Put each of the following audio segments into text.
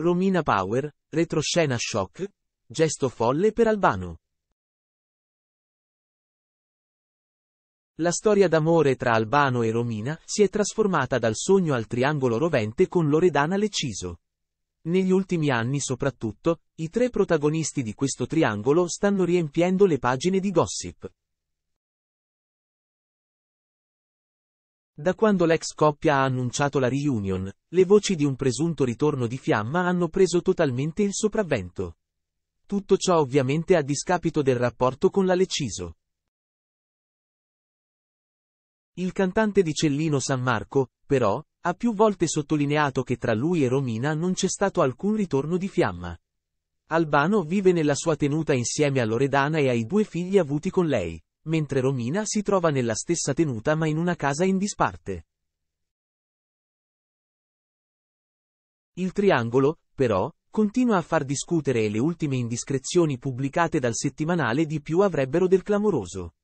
Romina Power, retroscena shock, gesto folle per Albano. La storia d'amore tra Albano e Romina si è trasformata dal sogno al triangolo rovente con Loredana Leciso. Negli ultimi anni soprattutto, i tre protagonisti di questo triangolo stanno riempiendo le pagine di gossip. Da quando l'ex coppia ha annunciato la reunion, le voci di un presunto ritorno di fiamma hanno preso totalmente il sopravvento. Tutto ciò ovviamente a discapito del rapporto con la Leciso. Il cantante di Cellino San Marco, però, ha più volte sottolineato che tra lui e Romina non c'è stato alcun ritorno di fiamma. Albano vive nella sua tenuta insieme a Loredana e ai due figli avuti con lei mentre Romina si trova nella stessa tenuta ma in una casa in disparte. Il triangolo, però, continua a far discutere e le ultime indiscrezioni pubblicate dal settimanale di più avrebbero del clamoroso.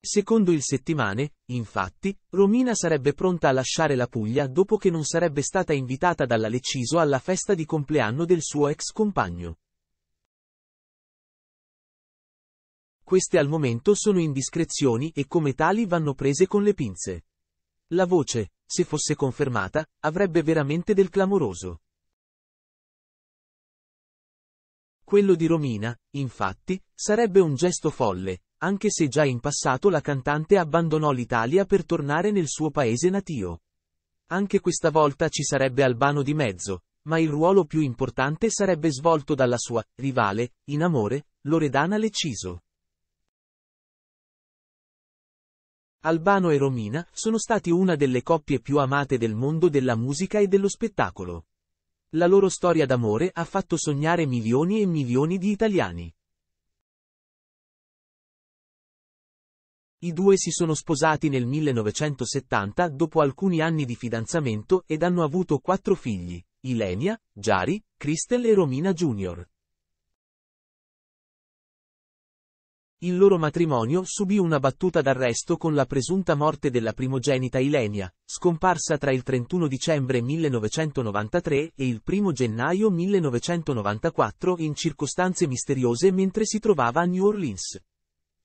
Secondo il settimane, infatti, Romina sarebbe pronta a lasciare la Puglia dopo che non sarebbe stata invitata dalla Leciso alla festa di compleanno del suo ex compagno. Queste al momento sono indiscrezioni e come tali vanno prese con le pinze. La voce, se fosse confermata, avrebbe veramente del clamoroso. Quello di Romina, infatti, sarebbe un gesto folle, anche se già in passato la cantante abbandonò l'Italia per tornare nel suo paese natio. Anche questa volta ci sarebbe Albano di mezzo, ma il ruolo più importante sarebbe svolto dalla sua rivale, in amore, Loredana Lecciso. Albano e Romina sono stati una delle coppie più amate del mondo della musica e dello spettacolo. La loro storia d'amore ha fatto sognare milioni e milioni di italiani. I due si sono sposati nel 1970 dopo alcuni anni di fidanzamento ed hanno avuto quattro figli, Ilenia, Jari, Crystal e Romina Jr. Il loro matrimonio subì una battuta d'arresto con la presunta morte della primogenita Ilenia, scomparsa tra il 31 dicembre 1993 e il 1 gennaio 1994 in circostanze misteriose mentre si trovava a New Orleans.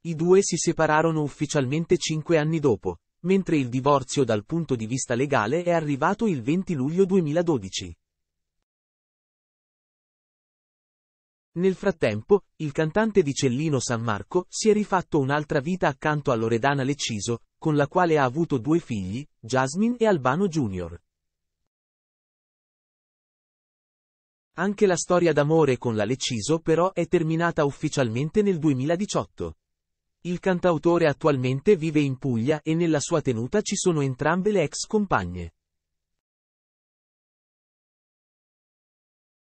I due si separarono ufficialmente cinque anni dopo, mentre il divorzio dal punto di vista legale è arrivato il 20 luglio 2012. Nel frattempo, il cantante di Cellino San Marco si è rifatto un'altra vita accanto a Loredana Leciso, con la quale ha avuto due figli, Jasmine e Albano Jr. Anche la storia d'amore con la Leciso però è terminata ufficialmente nel 2018. Il cantautore attualmente vive in Puglia e nella sua tenuta ci sono entrambe le ex compagne.